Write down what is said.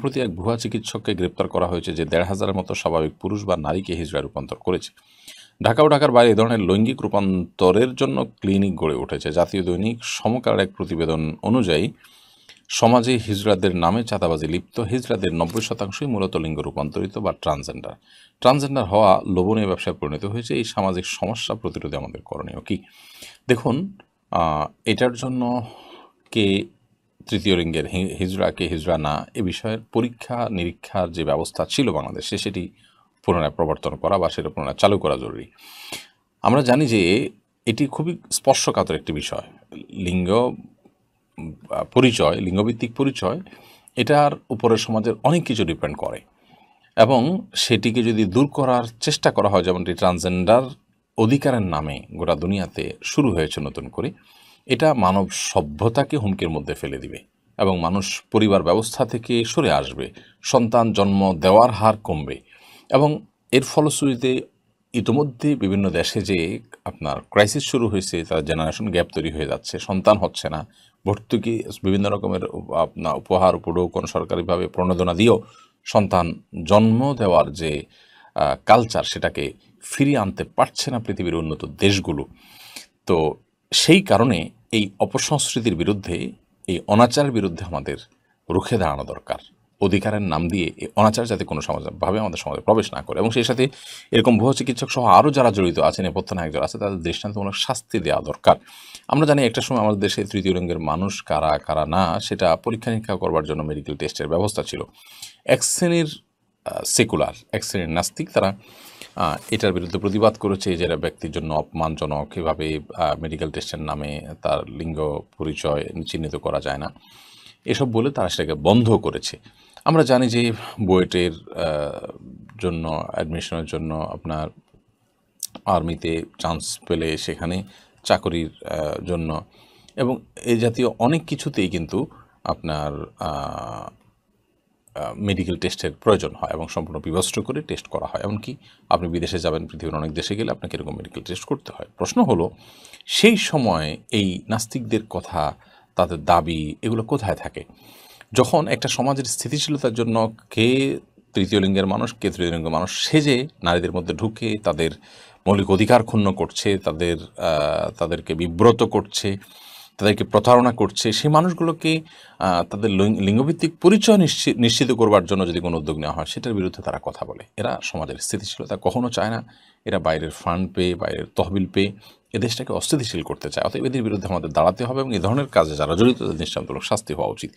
সম্প্রতি এক ভুয়া চিকিৎসককে গ্রেপ্তার করা হয়েছে যে দেড় হাজারের মতো স্বাভাবিক পুরুষ বা নারীকে হিজড়ায় রূপান্তর করেছে ঢাকা ও ঢাকার বাইরে এ ধরনের লৈঙ্গিক রূপান্তরের জন্য ক্লিনিক গড়ে উঠেছে জাতীয় দৈনিক সমকার এক প্রতিবেদন অনুযায়ী সমাজে হিজড়াদের নামে চাঁদাবাজি লিপ্ত হিজড়াদের নব্বই শতাংশই মূলত লিঙ্গ রূপান্তরিত বা ট্রান্সজেন্ডার ট্রান্সজেন্ডার হওয়া লোভনীয় ব্যবসায় পরিণত হয়েছে এই সামাজিক সমস্যা প্রতিরোধে আমাদের করণীয় কি দেখুন এটার জন্য কে তৃতীয় লিঙ্গের হিজড়া কে হিজড়া না এ বিষয়ের পরীক্ষা নিরীক্ষার যে ব্যবস্থা ছিল বাংলাদেশে সেটি পুনরায় প্রবর্তন করা বা সেটা পুনরায় চালু করা জরুরি আমরা জানি যে এটি খুবই স্পর্শকাতর একটি বিষয় লিঙ্গ পরিচয় লিঙ্গভিত্তিক পরিচয় এটার উপরে সমাজের অনেক কিছু ডিপেন্ড করে এবং সেটিকে যদি দূর করার চেষ্টা করা হয় যেমনটি ট্রান্সজেন্ডার অধিকারের নামে গোটা দুনিয়াতে শুরু হয়েছে নতুন করে এটা মানব সভ্যতাকে হুমকির মধ্যে ফেলে দিবে এবং মানুষ পরিবার ব্যবস্থা থেকে সরে আসবে সন্তান জন্ম দেওয়ার হার কমবে এবং এর ফলশ্রুতিতে ইতিমধ্যে বিভিন্ন দেশে যে আপনার ক্রাইসিস শুরু হয়েছে তার জেনারেশন গ্যাপ তৈরি হয়ে যাচ্ছে সন্তান হচ্ছে না ভর্তুকি বিভিন্ন রকমের আপনার উপহার কোনো সরকারিভাবে প্রণোদনা দিয়েও সন্তান জন্ম দেওয়ার যে কালচার সেটাকে ফিরিয়ে আনতে পারছে না পৃথিবীর উন্নত দেশগুলো তো সেই কারণে এই অপসংস্কৃতির বিরুদ্ধে এই অনাচার বিরুদ্ধে আমাদের রুখে দাঁড়ানো দরকার অধিকারের নাম দিয়ে এই অনাচার যাতে কোনো সমাজভাবে আমাদের সমাজে প্রবেশ না করে এবং সেই সাথে এরকম ভুয়া চিকিৎসক সহ আরও যারা জড়িত আছেন নেপথ্য নায়কজন আছে তাদের দৃষ্টান্তমূলক শাস্তি দেওয়া দরকার আমরা জানি একটা সময় আমাদের দেশে তৃতীয় রঙের মানুষ কারা কারা না সেটা পরীক্ষা নিরীক্ষা করবার জন্য মেডিকেল টেস্টের ব্যবস্থা ছিল এক শ্রেণীর সেকুলার এক শ্রেণীর নাস্তিক তারা এটার বিরুদ্ধে প্রতিবাদ করেছে যারা ব্যক্তির জন্য অপমানজনক এভাবে মেডিকেল টেস্টের নামে তার লিঙ্গ পরিচয় চিহ্নিত করা যায় না এসব বলে তারা সেটাকে বন্ধ করেছে আমরা জানি যে বুয়েটের জন্য অ্যাডমিশনের জন্য আপনার আর্মিতে চান্স পেলে সেখানে চাকরির জন্য এবং এই জাতীয় অনেক কিছুতেই কিন্তু আপনার মেডিকেল টেস্টের প্রয়োজন হয় এবং সম্পূর্ণ বিভস্ত করে টেস্ট করা হয় এমনকি আপনি বিদেশে যাবেন পৃথিবীর অনেক দেশে গেলে আপনাকে এরকম মেডিকেল টেস্ট করতে হয় প্রশ্ন হলো সেই সময় এই নাস্তিকদের কথা তাদের দাবি এগুলো কোথায় থাকে যখন একটা সমাজের স্থিতিশীলতার জন্য কে তৃতীয় লিঙ্গের মানুষ কে তৃতীয় লিঙ্গের মানুষ সেজে নারীদের মধ্যে ঢুকে তাদের মৌলিক অধিকার ক্ষুণ্ণ করছে তাদের তাদেরকে বিব্রত করছে তাদেরকে প্রতারণা করছে সেই মানুষগুলোকে তাদের লিঙ্গভিত্তিক পরিচয় নিশ্চিত করবার জন্য যদি কোনো উদ্যোগ নেওয়া হয় সেটার বিরুদ্ধে তারা কথা বলে এরা সমাজের স্থিতিশীলতা কখনো চায় না এরা বাইরের ফান্ড পেয়ে বাইরের তহবিল পেয়ে এ দেশটাকে অস্থিতিশীল করতে চায় অতএব এদের বিরুদ্ধে আমাদের দাঁড়াতে হবে এবং এ ধরনের কাজে যারা জড়িত তাদের নিঃসন্দেহ শাস্তি হওয়া উচিত